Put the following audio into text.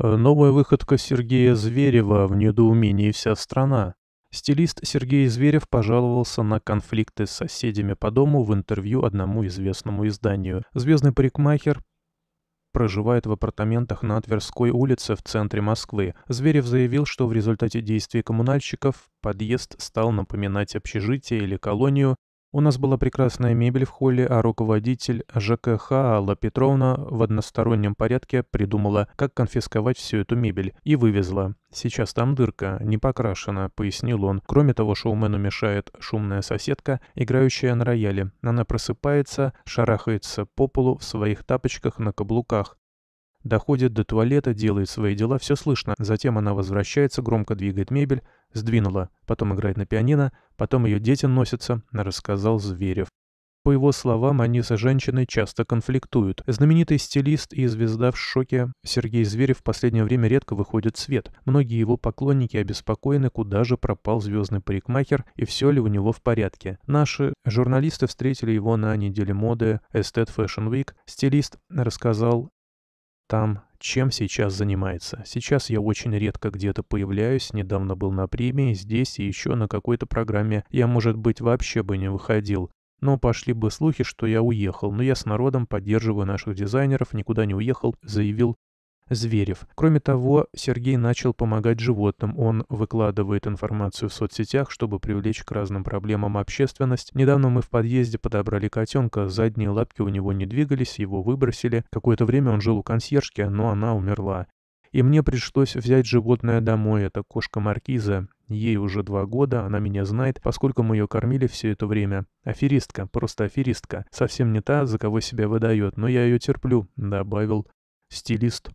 Э, новая выходка Сергея Зверева в недоумении вся страна. Стилист Сергей Зверев пожаловался на конфликты с соседями по дому в интервью одному известному изданию. Звездный парикмахер проживает в апартаментах на Тверской улице в центре Москвы. Зверев заявил, что в результате действий коммунальщиков подъезд стал напоминать общежитие или колонию, у нас была прекрасная мебель в холле, а руководитель ЖКХ Алла Петровна в одностороннем порядке придумала, как конфисковать всю эту мебель, и вывезла. «Сейчас там дырка, не покрашена», — пояснил он. Кроме того, шоумену мешает шумная соседка, играющая на рояле. Она просыпается, шарахается по полу в своих тапочках на каблуках. Доходит до туалета, делает свои дела, все слышно. Затем она возвращается, громко двигает мебель, сдвинула, потом играет на пианино, потом ее дети носятся, рассказал Зверев. По его словам, они с женщиной часто конфликтуют. Знаменитый стилист и звезда в шоке Сергей Зверев в последнее время редко выходит в свет. Многие его поклонники обеспокоены, куда же пропал звездный парикмахер и все ли у него в порядке. Наши журналисты встретили его на неделе моды Estet Fashion Week. Стилист рассказал там, чем сейчас занимается. Сейчас я очень редко где-то появляюсь, недавно был на премии, здесь и еще на какой-то программе. Я, может быть, вообще бы не выходил. Но пошли бы слухи, что я уехал, но я с народом поддерживаю наших дизайнеров, никуда не уехал, заявил Зверев. Кроме того, Сергей начал помогать животным. Он выкладывает информацию в соцсетях, чтобы привлечь к разным проблемам общественность. Недавно мы в подъезде подобрали котенка, задние лапки у него не двигались, его выбросили. Какое-то время он жил у консьержки, но она умерла. И мне пришлось взять животное домой, это кошка Маркиза. Ей уже два года, она меня знает, поскольку мы ее кормили все это время. Аферистка, просто аферистка. Совсем не та, за кого себя выдает, но я ее терплю», — добавил стилист.